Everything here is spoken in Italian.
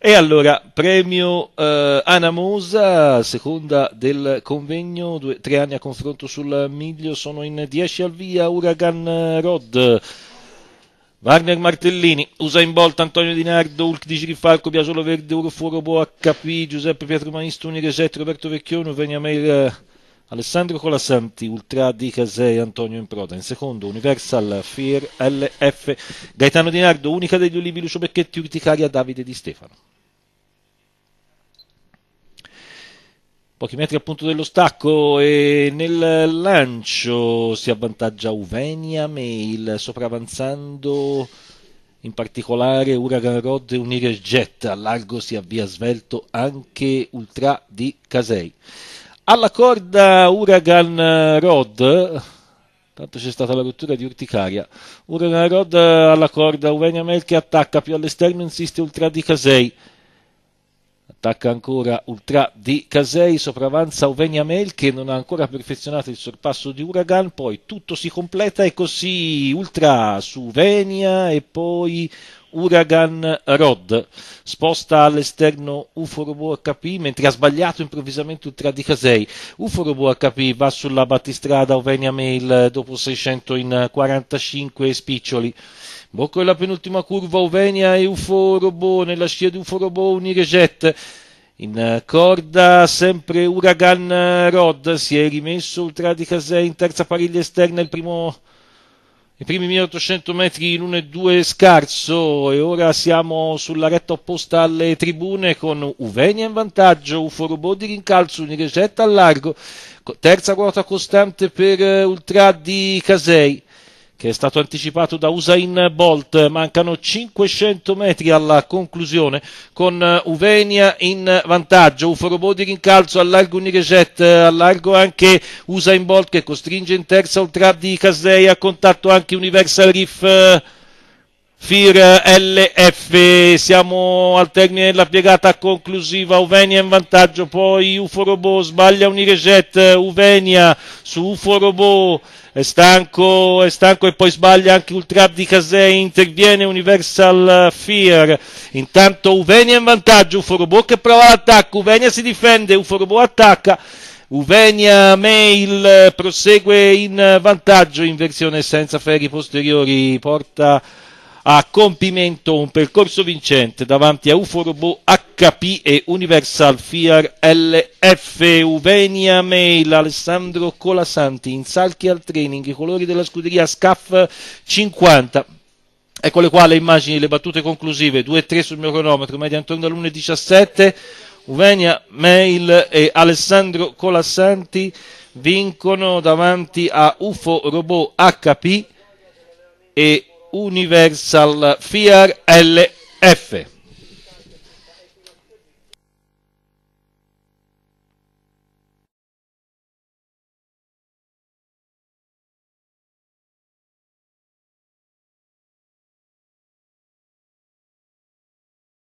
E allora, premio eh, Anna seconda del convegno, due, tre anni a confronto sul miglio, sono in 10 al via, Uragan Rod, Warner Martellini, usa in Bolt, Antonio Di Nardo, Ulk di Girifalco, Biasolo Verde, Urforo HP, Giuseppe Pietro Manisto, Unireset, Roberto Vecchione, Venia Meir... Alessandro Colassanti, Ultra di Casei, Antonio Improda. In secondo, Universal, Fear, LF, Gaetano Di Nardo, Unica degli Olivi, Lucio Becchetti, Urticaria, Davide Di Stefano. Pochi metri appunto dello stacco e nel lancio si avvantaggia Uvenia Mail, sopravanzando in particolare Uragan Rod e Unire Jet. A largo si avvia svelto anche Ultra di Casei alla corda Uragan eh, Rod tanto c'è stata la rottura di urticaria Uragan Rod alla corda Uvenia Mel che attacca più all'esterno insiste Ultra di Casei attacca ancora Ultra di Casei, sopravanza Mail che non ha ancora perfezionato il sorpasso di Uragan, poi tutto si completa e così Ultra su Venia e poi Uragan Rod sposta all'esterno Uforobo HP mentre ha sbagliato improvvisamente Ultra di Casei. Uforobo HP va sulla battistrada Ovenia Mail dopo 600 in 45 spiccioli. Bocco la penultima curva, Uvenia e Uforobo, nella scia di Uforobo, Unirejet. In eh, corda sempre Uragan eh, Rod, si è rimesso Ultra di Casè in terza pariglia esterna, il primo i primi 1800 metri in 1 e 2 scarso e ora siamo sulla retta opposta alle tribune con Uvenia in vantaggio, Uforobo di rincalzo, Unirejet a largo, terza ruota costante per eh, Ultra di Casei che è stato anticipato da Usain Bolt. Mancano 500 metri alla conclusione con eh, Uvenia in vantaggio. Uforobo di rincalzo allargo Unirejet, eh, allargo anche Usain Bolt che costringe in terza un di Casei, a contatto anche Universal Riff. Eh, FIR LF, siamo al termine della piegata conclusiva, Uvenia in vantaggio, poi Uforobo sbaglia un reset, Uvenia su Uforobo è stanco, è stanco e poi sbaglia anche Ultrap di Casei, interviene Universal Fear, intanto Uvenia in vantaggio, Uforobo che prova l'attacco, Uvenia si difende, Uforobo attacca, Uvenia Mail prosegue in vantaggio in versione senza ferri posteriori, porta a compimento un percorso vincente davanti a UFO HP e Universal Fiat LF Uvenia Mail Alessandro Colasanti in salchi al training i colori della scuderia SCAF 50 ecco le qua le immagini le battute conclusive 2-3 sul mio cronometro media intorno all'1.17 Uvenia Mail e Alessandro Colasanti vincono davanti a UFO Robot HP e Universal Fiat LF.